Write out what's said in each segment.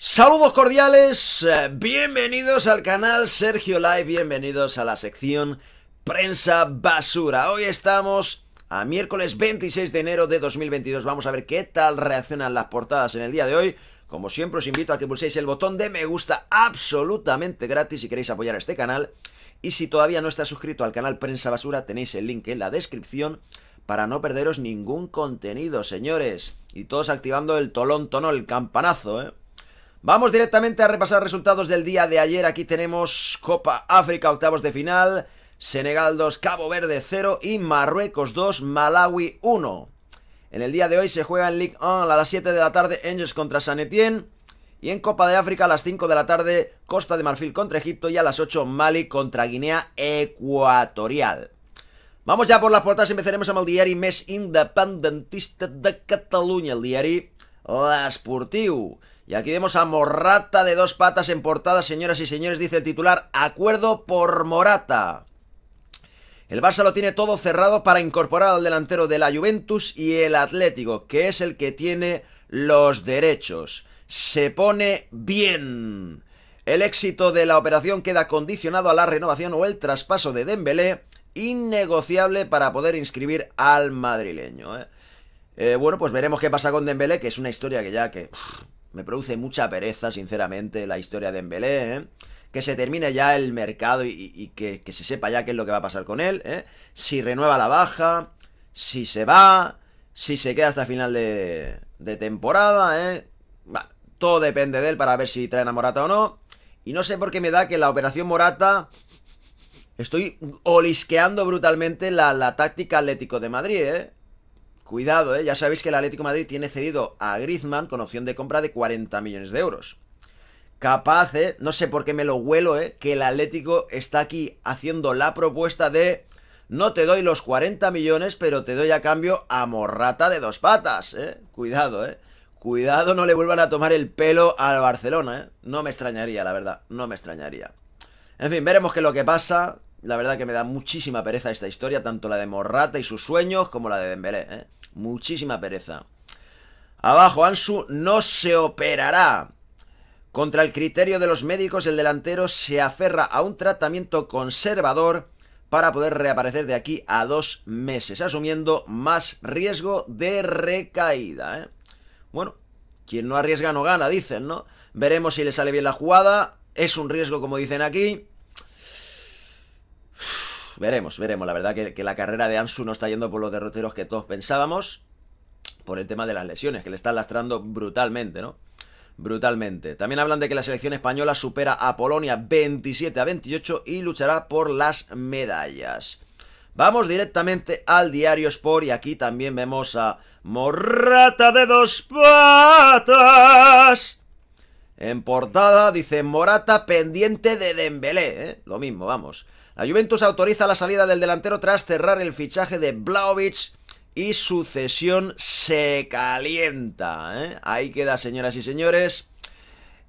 Saludos cordiales, eh, bienvenidos al canal Sergio Live, bienvenidos a la sección Prensa Basura. Hoy estamos a miércoles 26 de enero de 2022, vamos a ver qué tal reaccionan las portadas en el día de hoy. Como siempre os invito a que pulséis el botón de me gusta absolutamente gratis si queréis apoyar a este canal. Y si todavía no está suscrito al canal Prensa Basura tenéis el link en la descripción para no perderos ningún contenido, señores. Y todos activando el tolón tono, el campanazo, ¿eh? Vamos directamente a repasar resultados del día de ayer. Aquí tenemos Copa África, octavos de final. Senegal 2, Cabo Verde 0 y Marruecos 2, Malawi 1. En el día de hoy se juega en Ligue 1 a las 7 de la tarde Angels contra San Etienne. Y en Copa de África a las 5 de la tarde Costa de Marfil contra Egipto y a las 8 Mali contra Guinea Ecuatorial. Vamos ya por las portadas, empezaremos con el diario mes independentista de Cataluña, el las L'Esportiu. Y aquí vemos a Morata de dos patas en portada, señoras y señores, dice el titular, acuerdo por Morata. El Barça lo tiene todo cerrado para incorporar al delantero de la Juventus y el Atlético, que es el que tiene los derechos. Se pone bien. El éxito de la operación queda condicionado a la renovación o el traspaso de Dembélé, innegociable para poder inscribir al madrileño. ¿eh? Eh, bueno, pues veremos qué pasa con Dembélé, que es una historia que ya que... Me produce mucha pereza, sinceramente, la historia de Embelé, ¿eh? Que se termine ya el mercado y, que, se sepa ya qué es lo que va a pasar con él, ¿eh? Si renueva la baja, si se va, si se queda hasta final de, temporada, ¿eh? todo depende de él para ver si traen a Morata o no. Y no sé por qué me da que la operación Morata... Estoy olisqueando brutalmente la, la táctica Atlético de Madrid, ¿eh? Cuidado, ¿eh? ya sabéis que el Atlético Madrid tiene cedido a Griezmann con opción de compra de 40 millones de euros. Capaz, eh, no sé por qué me lo huelo, ¿eh? que el Atlético está aquí haciendo la propuesta de no te doy los 40 millones, pero te doy a cambio a Morrata de dos patas, ¿eh? Cuidado, ¿eh? Cuidado, no le vuelvan a tomar el pelo al Barcelona, ¿eh? No me extrañaría, la verdad, no me extrañaría. En fin, veremos qué es lo que pasa. La verdad que me da muchísima pereza esta historia, tanto la de Morrata y sus sueños como la de Dembélé, ¿eh? Muchísima pereza. Abajo, Ansu no se operará. Contra el criterio de los médicos, el delantero se aferra a un tratamiento conservador para poder reaparecer de aquí a dos meses, asumiendo más riesgo de recaída. ¿eh? Bueno, quien no arriesga no gana, dicen, ¿no? Veremos si le sale bien la jugada. Es un riesgo, como dicen aquí veremos, veremos. La verdad que, la carrera de Ansu no está yendo por los derroteros que todos pensábamos. Por el tema de las lesiones, que le están lastrando brutalmente, ¿no? brutalmente. También hablan de que la selección española supera a Polonia 27 a 28 y luchará por las medallas. Vamos directamente al diario Sport y aquí también vemos a Morata de dos patas. En portada dice Morata pendiente de Dembélé, ¿eh? lo mismo, vamos. La Juventus autoriza la salida del delantero tras cerrar el fichaje de Blaovic y su cesión se calienta. ¿eh? Ahí queda, señoras y señores.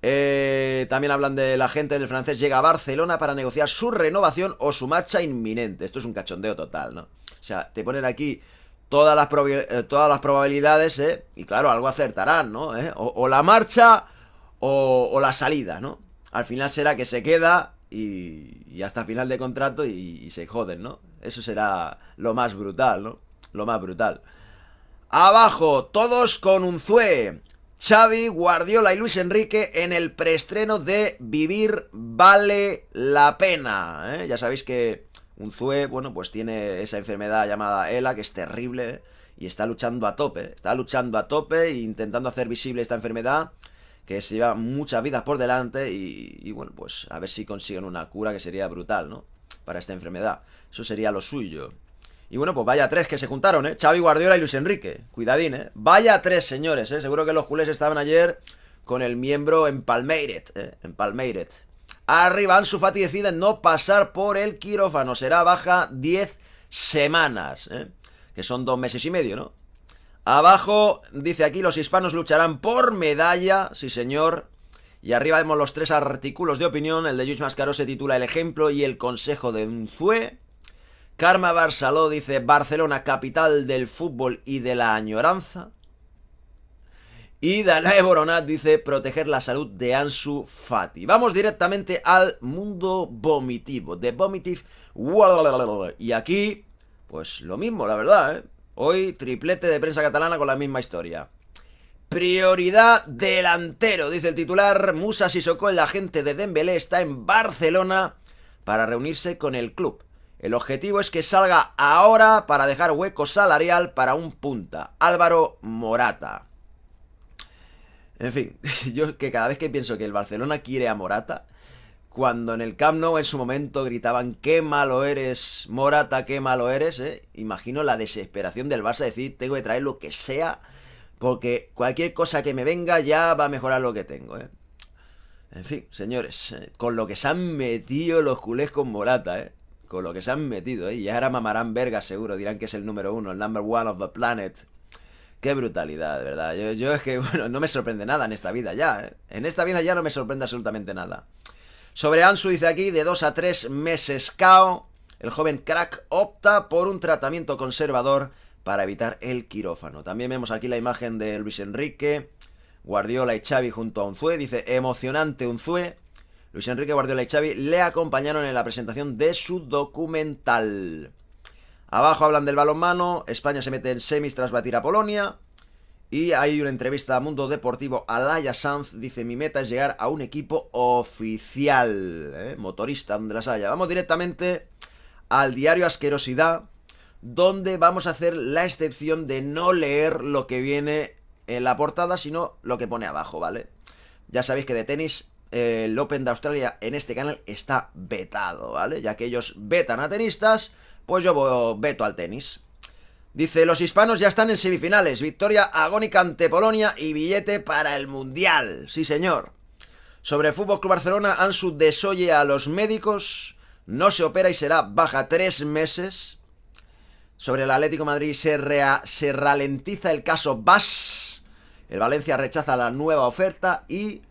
Eh, también hablan de la gente del francés llega a Barcelona para negociar su renovación o su marcha inminente. Esto es un cachondeo total, ¿no? O sea, te ponen aquí todas las, eh, probabilidades, ¿eh? Y claro, algo acertarán, ¿no? O, la marcha o, o la salida, ¿no? Al final será que se queda y, hasta final de contrato y, se joden, ¿no? Eso será lo más brutal, ¿no? Lo más brutal. Abajo, todos con un zue. Xavi, Guardiola y Luis Enrique en el preestreno de Vivir vale la pena. ¿eh? Ya sabéis que Unzue, bueno, pues tiene esa enfermedad llamada ELA, que es terrible, ¿eh? y está luchando a tope, está luchando a tope e intentando hacer visible esta enfermedad que se lleva muchas vidas por delante y, bueno, pues a ver si consiguen una cura que sería brutal, ¿no? Para esta enfermedad. Eso sería lo suyo. Y bueno, pues vaya tres que se juntaron, ¿eh? Xavi Guardiola y Luis Enrique. Cuidadín, ¿eh? Vaya tres, señores, ¿eh? Seguro que los culés estaban ayer con el miembro en Palmeiret, ¿eh? En Palmeiret. Arriba, Ansu Fati decide no pasar por el quirófano. Será baja 10 semanas, ¿eh? Que son dos meses y medio, ¿no? Abajo dice aquí los hispanos lucharán por medalla, sí señor. Y arriba vemos los tres artículos de opinión. El de Yush Mascaro se titula El ejemplo y el consejo de Unzue. Karma Barceló dice Barcelona, capital del fútbol y de la añoranza. Y Danae Boronat dice proteger la salud de Ansu Fati. Vamos directamente al mundo vomitivo, de Vomitive. Y aquí, pues lo mismo, la verdad, ¿eh? Hoy triplete de prensa catalana con la misma historia. Prioridad delantero, dice el titular. Musa Sissoko, el agente de Dembélé, está en Barcelona para reunirse con el club. El objetivo es que salga ahora para dejar hueco salarial para un punta, Álvaro Morata. En fin, yo que cada vez que pienso que el Barcelona quiere a Morata, cuando en el Camp Nou en su momento gritaban qué malo eres, Morata, qué malo eres, ¿eh? imagino la desesperación del Barça decir tengo que traer lo que sea, porque cualquier cosa que me venga ya va a mejorar lo que tengo. ¿eh? En fin, señores, eh, con lo que se han metido los culés con Morata, ¿eh? con lo que se han metido, ¿eh? ya ahora mamarán verga seguro, dirán que es el número uno, el number one of the planet. Qué brutalidad, verdad. Yo, yo es que, bueno, no me sorprende nada en esta vida ya. ¿eh? En esta vida ya no me sorprende absolutamente nada. Sobre Ansu dice aquí, de dos a tres meses cao, el joven crack opta por un tratamiento conservador para evitar el quirófano. También vemos aquí la imagen de Luis Enrique, Guardiola y Xavi junto a Unzué. Dice, emocionante Unzue. Luis Enrique, Guardiola y Xavi le acompañaron en la presentación de su documental. Abajo hablan del balonmano, España se mete en semis tras batir a Polonia. Y hay una entrevista a Mundo Deportivo. Alaya Sanz dice: Mi meta es llegar a un equipo oficial. ¿eh? Motorista Andrés Alaya. Vamos directamente al diario Asquerosidad, donde vamos a hacer la excepción de no leer lo que viene en la portada, sino lo que pone abajo, ¿vale? Ya sabéis que de tenis, el Open de Australia en este canal está vetado, ¿vale? Ya que ellos vetan a tenistas, pues yo veto al tenis. Dice, los hispanos ya están en semifinales, victoria agónica ante Polonia y billete para el Mundial. Sí, señor. Sobre Fútbol Club Barcelona, Ansu desoye a los médicos, no se opera y será baja tres meses. Sobre el Atlético Madrid se, rea, se ralentiza el caso Bas. El Valencia rechaza la nueva oferta y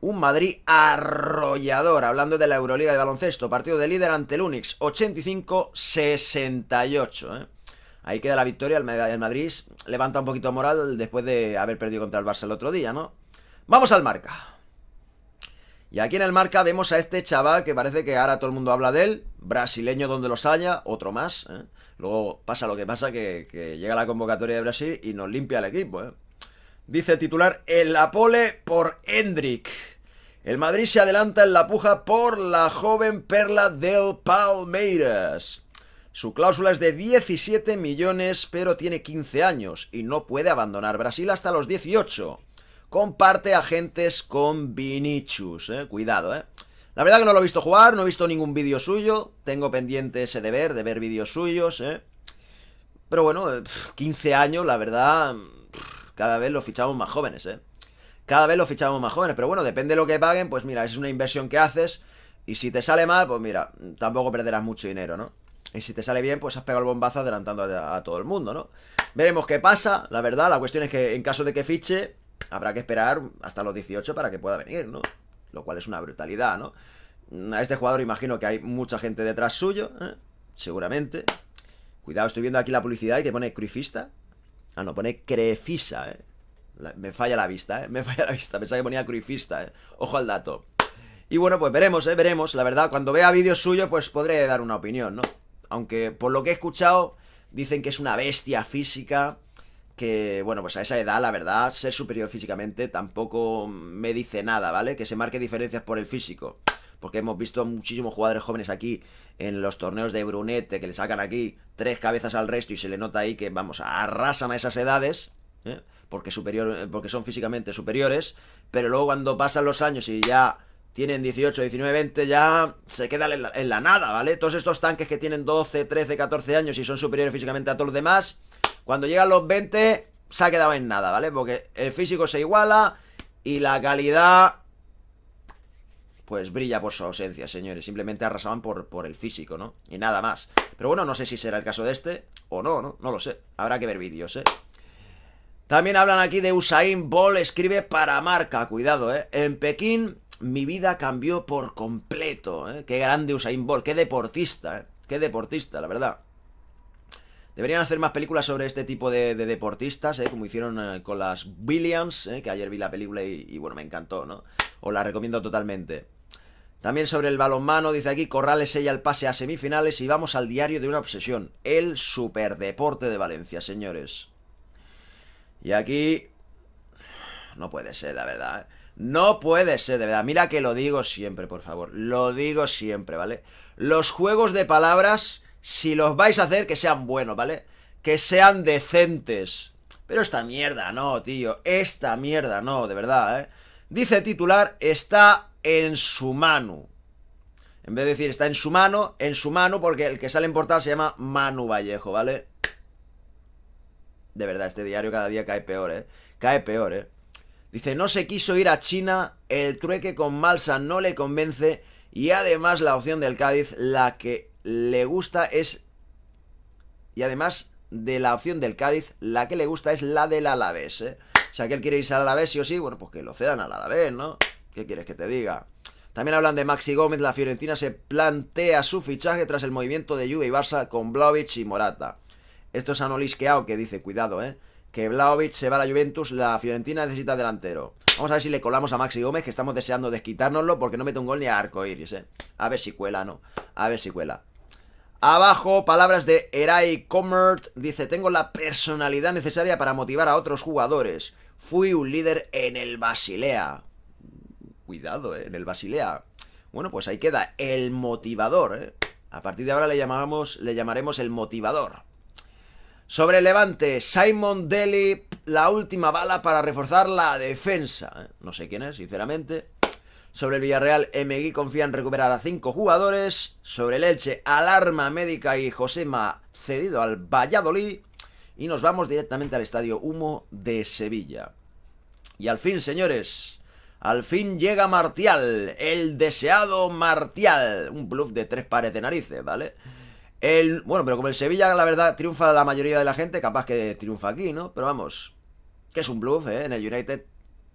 un Madrid arrollador. Hablando de la Euroliga de baloncesto, partido de líder ante el Unix, 85-68. ¿eh? Ahí queda la victoria, el Madrid levanta un poquito moral después de haber perdido contra el Barça el otro día, ¿no? Vamos al marca. Y aquí en el marca vemos a este chaval que parece que ahora todo el mundo habla de él, brasileño donde los haya, otro más. ¿eh? Luego pasa lo que pasa, que, llega la convocatoria de Brasil y nos limpia el equipo. ¿eh? Dice el titular, el Apole por Hendrik. El Madrid se adelanta en la puja por la joven perla del Palmeiras. Su cláusula es de 17 millones, pero tiene 15 años y no puede abandonar Brasil hasta los 18. Comparte agentes con Vinicius, eh. cuidado, eh. La verdad que no lo he visto jugar, no he visto ningún vídeo suyo. Tengo pendiente ese deber de ver vídeos suyos, eh. Pero bueno, 15 eh, años, la verdad, cada vez lo fichamos más jóvenes, eh. Cada vez lo fichamos más jóvenes, pero bueno, depende de lo que paguen, pues mira, es una inversión que haces. Y si te sale mal, pues mira, tampoco perderás mucho dinero, ¿no? Y si te sale bien, pues has pegado el bombazo adelantando a, todo el mundo, ¿no? Veremos qué pasa, la verdad, la cuestión es que en caso de que fiche, habrá que esperar hasta los 18 para que pueda venir, ¿no? Lo cual es una brutalidad, ¿no? A este jugador imagino que hay mucha gente detrás suyo, ¿eh? seguramente. Cuidado, estoy viendo aquí la publicidad y que pone Crifista. Ah, no, pone Crefisa, ¿eh? me falla la vista, ¿eh? Me falla la vista, pensaba que ponía Crifista, ¿eh? Ojo al dato. Y bueno, pues veremos, ¿eh? Veremos, la verdad, cuando vea vídeos suyos, pues podré dar una opinión, ¿no? Aunque por lo que he escuchado, dicen que es una bestia física. Que, bueno, pues a esa edad, la verdad, ser superior físicamente tampoco me dice nada, ¿vale? Que se marque diferencias por el físico. Porque hemos visto muchísimos jugadores jóvenes aquí en los torneos de Brunete que le sacan aquí tres cabezas al resto y se le nota ahí que, vamos, arrasan a esas edades. ¿eh? Porque, superior, porque son físicamente superiores. Pero luego cuando pasan los años y ya tienen 18, 19, 20, ya se quedan en la, nada, ¿vale? Todos estos tanques que tienen 12, 13, 14 años y son superiores físicamente a todos los demás, cuando llegan los 20 se ha quedado en nada, ¿vale? Porque el físico se iguala y la calidad pues brilla por su ausencia, señores. Simplemente arrasaban por, por, el físico, ¿no? Y nada más. Pero bueno, no sé si será el caso de este o no, ¿no? No lo sé. Habrá que ver vídeos, ¿eh? También hablan aquí de Usain Ball, escribe para marca. Cuidado, ¿eh? En Pekín mi vida cambió por completo. ¿eh? Qué grande Usain Bolt, qué deportista, ¿eh? qué deportista, la verdad. Deberían hacer más películas sobre este tipo de, deportistas, ¿eh? como hicieron eh, con las Williams, que ayer vi la película y, bueno, me encantó, ¿no? Os la recomiendo totalmente. También sobre el balonmano, dice aquí, Corrales ella el pase a semifinales y vamos al diario de una obsesión, el superdeporte de Valencia, señores. Y aquí no puede ser, la verdad. ¿eh? No puede ser, de verdad. Mira que lo digo siempre, por favor. Lo digo siempre, ¿vale? Los juegos de palabras, si los vais a hacer, que sean buenos, ¿vale? Que sean decentes. Pero esta mierda no, tío. Esta mierda no, de verdad, ¿eh? Dice titular, está en su mano. En vez de decir está en su mano, en su mano, porque el que sale en portada se llama Manu Vallejo, ¿vale? De verdad, este diario cada día cae peor, ¿eh? Cae peor, ¿eh? Dice, no se quiso ir a China, el trueque con Malsa no le convence y además la opción del Cádiz, la que le gusta es... Y además de la opción del Cádiz, la que le gusta es la del Alavés. ¿eh? O sea, que él quiere irse al Alavés sí o sí, bueno, pues que lo cedan al Alavés, ¿no? ¿Qué quieres que te diga? También hablan de Maxi Gómez, la Fiorentina se plantea su fichaje tras el movimiento de Juve y Barça con Blaovic y Morata. Esto es Anolis Keao que dice, cuidado, ¿eh? que se va a la Juventus, la Fiorentina necesita delantero. Vamos a ver si le colamos a Maxi Gómez, que estamos deseando desquitárnoslo porque no mete un gol ni a arcoiris, eh. A ver si cuela, no. A ver si cuela. Abajo, palabras de Eray Comert. Dice, tengo la personalidad necesaria para motivar a otros jugadores. Fui un líder en el Basilea. Cuidado, eh, en el Basilea. Bueno, pues ahí queda el motivador. Eh. A partir de ahora le, llamamos, le llamaremos el motivador. Sobre Levante, Simon Deli, la última bala para reforzar la defensa. No sé quién es, sinceramente. Sobre el Villarreal, MG confía en recuperar a cinco jugadores. Sobre el Elche, alarma médica y Josema cedido al Valladolid. Y nos vamos directamente al Estadio Humo de Sevilla. Y al fin, señores, al fin llega Martial, el deseado Martial. Un bluff de tres pares de narices, ¿vale? bueno, pero como el Sevilla, la verdad, triunfa la mayoría de la gente, capaz que triunfa aquí, ¿no? Pero vamos, que es un bluff, ¿eh? En el United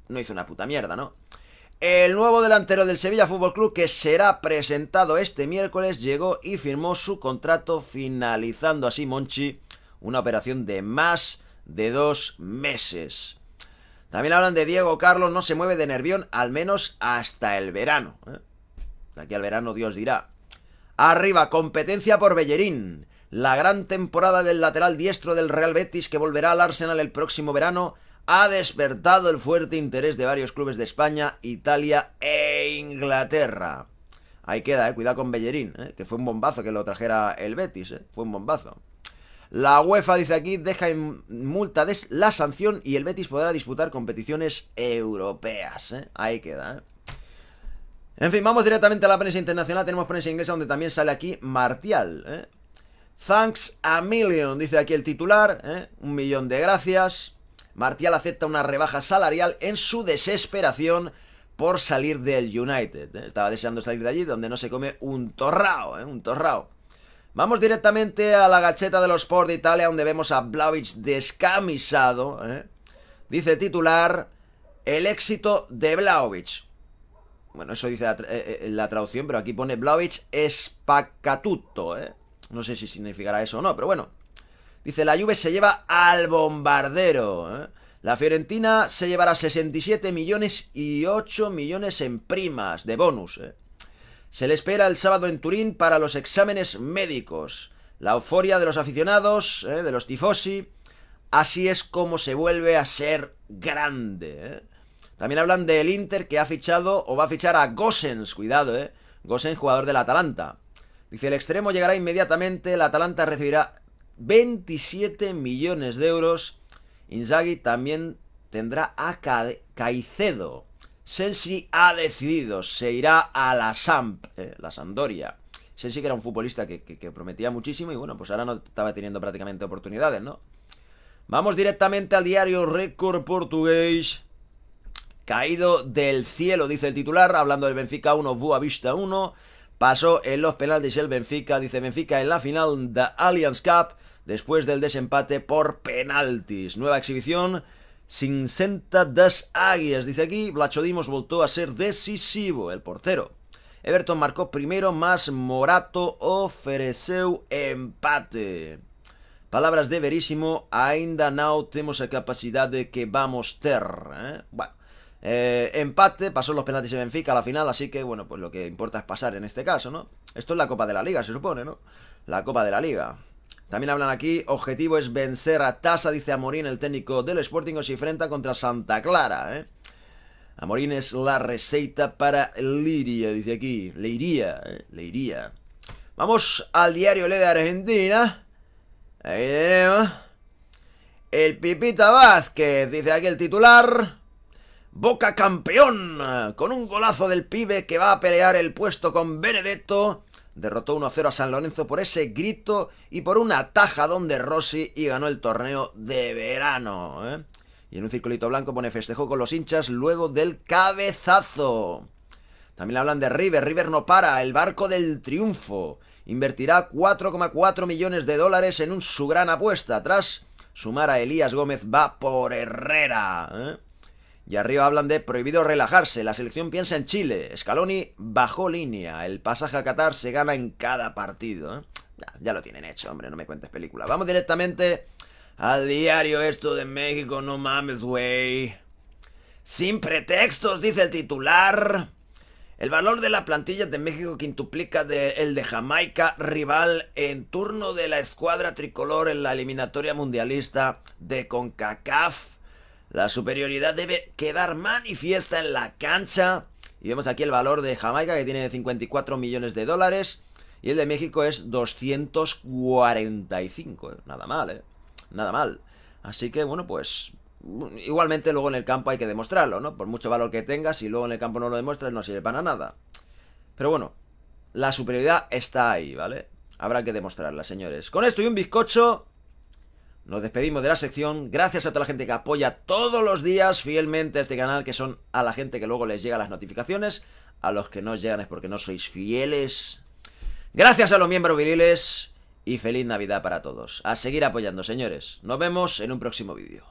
no hizo una puta mierda, ¿no? El nuevo delantero del Sevilla Fútbol Club, que será presentado este miércoles, llegó y firmó su contrato, finalizando así Monchi una operación de más de dos meses. También hablan de Diego Carlos, no se mueve de Nervión, al menos hasta el verano. ¿eh? De aquí al verano Dios dirá. Arriba, competencia por Bellerín. La gran temporada del lateral diestro del Real Betis que volverá al Arsenal el próximo verano ha despertado el fuerte interés de varios clubes de España, Italia e Inglaterra. Ahí queda, eh, cuidado con Bellerín, eh, que fue un bombazo que lo trajera el Betis, eh, fue un bombazo. La UEFA, dice aquí, deja en multa la sanción y el Betis podrá disputar competiciones europeas. ¿eh? Ahí queda. ¿eh? En fin, vamos directamente a la prensa internacional. Tenemos prensa inglesa donde también sale aquí Martial. ¿eh? Thanks a million, dice aquí el titular. ¿eh? Un millón de gracias. Martial acepta una rebaja salarial en su desesperación por salir del United. ¿eh? Estaba deseando salir de allí donde no se come un torrao, un torrao. Vamos directamente a la gacheta de los Sport de Italia donde vemos a Blaovic descamisado. Dice el titular, el éxito de Blaovic. Bueno, eso dice eh, eh, la, traducción, pero aquí pone Blaovic espacatuto, ¿eh? No sé si significará eso o no, pero bueno. Dice, la Juve se lleva al bombardero, ¿eh? La Fiorentina se llevará 67 millones y 8 millones en primas de bonus. ¿eh? Se le espera el sábado en Turín para los exámenes médicos. La euforia de los aficionados, de los tifosi. Así es como se vuelve a ser grande. ¿eh? También hablan del Inter que ha fichado o va a fichar a Gosens. Cuidado, eh. Gosens, jugador del Atalanta. Dice, el extremo llegará inmediatamente, El Atalanta recibirá 27 millones de euros. Inzaghi también tendrá a Caicedo. Sensi ha decidido, se irá a la Samp, eh, la Sampdoria. Sensi que era un futbolista que, prometía muchísimo y bueno, pues ahora no estaba teniendo prácticamente oportunidades, ¿no? Vamos directamente al diario Record Portugués. Caído del cielo, dice el titular, hablando del Benfica 1, Vua Vista 1. Pasó en los penaltis el Benfica, dice Benfica en la final de Allianz Cup, después del desempate por penaltis. Nueva exhibición, sin das águias, dice aquí, Blachodimos voltó a ser decisivo, el portero. Everton marcó primero, más Morato ofreceu empate. Palabras de Verísimo, ainda no tenemos la capacidad de que vamos ter. ¿eh? Eh, empate, pasó los penaltis de Benfica a la final, así que bueno, pues lo que importa es pasar en este caso, ¿no? Esto es la Copa de la Liga, se supone, ¿no? La Copa de la Liga. También hablan aquí, objetivo es vencer a Tasa, dice Amorín, el técnico del Sporting, o se enfrenta contra Santa Clara, ¿eh? Amorín es la receta para Liria, dice aquí. Leiría, ¿eh? iría Vamos al diario Le de Argentina. Ahí tenemos. El Pipita Vázquez, dice aquí el titular. Boca campeón, con un golazo del pibe que va a pelear el puesto con Benedetto. Derrotó 1-0 a San Lorenzo por ese grito y por una taja donde Rossi y ganó el torneo de verano. ¿eh? Y en un circulito blanco pone festejo con los hinchas luego del cabezazo. También hablan de River. River no para. El barco del triunfo. Invertirá 4,4 millones de dólares en un, su gran apuesta. Tras sumar a Elías Gómez va por Herrera. ¿eh? Y arriba hablan de prohibido relajarse. La selección piensa en Chile. Scaloni bajó línea. El pasaje a Qatar se gana en cada partido. ¿eh? Ya, lo tienen hecho, hombre. No me cuentes película. Vamos directamente al diario esto de México. No mames, güey. Sin pretextos, dice el titular. El valor de la plantilla de México quintuplica el de Jamaica, rival en turno de la escuadra tricolor en la eliminatoria mundialista de CONCACAF. La superioridad debe quedar manifiesta en la cancha. Y vemos aquí el valor de Jamaica que tiene 54 millones de dólares. Y el de México es 245. Eh, nada mal, ¿eh? Nada mal. Así que bueno, pues igualmente luego en el campo hay que demostrarlo, ¿no? Por mucho valor que tengas, si luego en el campo no lo demuestras, no sirve para nada. Pero bueno, la superioridad está ahí, ¿vale? Habrá que demostrarla, señores. Con esto y un bizcocho, nos despedimos de la sección. Gracias a toda la gente que apoya todos los días fielmente este canal, que son a la gente que luego les llega las notificaciones. A los que no llegan es porque no sois fieles. Gracias a los miembros viriles y feliz Navidad para todos. A seguir apoyando, señores. Nos vemos en un próximo vídeo.